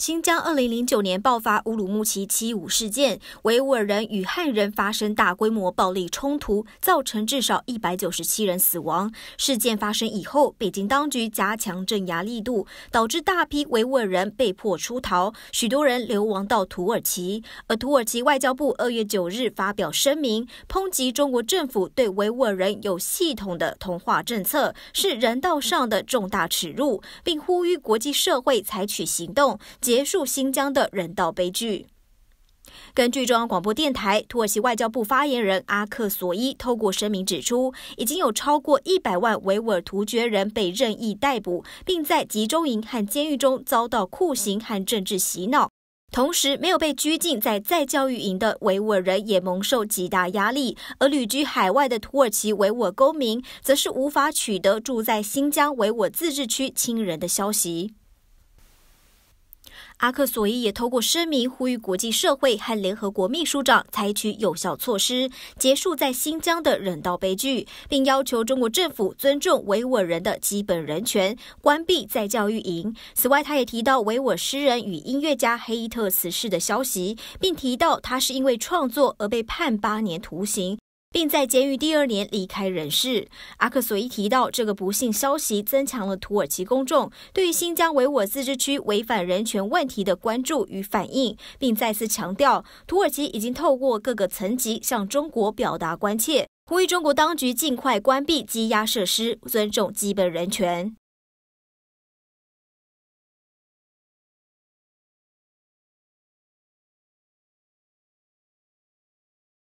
新疆二零零九年爆发乌鲁木齐七五事件，维吾尔人与汉人发生大规模暴力冲突，造成至少一百九十七人死亡。事件发生以后，北京当局加强镇压力度，导致大批维吾尔人被迫出逃，许多人流亡到土耳其。而土耳其外交部二月九日发表声明，抨击中国政府对维吾尔人有系统的同化政策，是人道上的重大耻辱，并呼吁国际社会采取行动。结束新疆的人道悲剧。根据中央广播电台，土耳其外交部发言人阿克索伊透过声明指出，已经有超过一百万维吾尔突厥人被任意逮捕，并在集中营和监狱中遭到酷刑和政治洗脑。同时，没有被拘禁在再教育营的维吾尔人也蒙受极大压力，而旅居海外的土耳其维吾尔公民则是无法取得住在新疆维吾尔自治区亲人的消息。阿克索伊也透过声明呼吁国际社会和联合国秘书长采取有效措施，结束在新疆的人道悲剧，并要求中国政府尊重维吾尔人的基本人权，关闭在教育营。此外，他也提到维吾尔诗人与音乐家黑伊特死事的消息，并提到他是因为创作而被判八年徒刑。并在监狱第二年离开人世。阿克索伊提到，这个不幸消息增强了土耳其公众对新疆维吾尔自治区违反人权问题的关注与反应，并再次强调，土耳其已经透过各个层级向中国表达关切，呼吁中国当局尽快关闭羁押设施，尊重基本人权。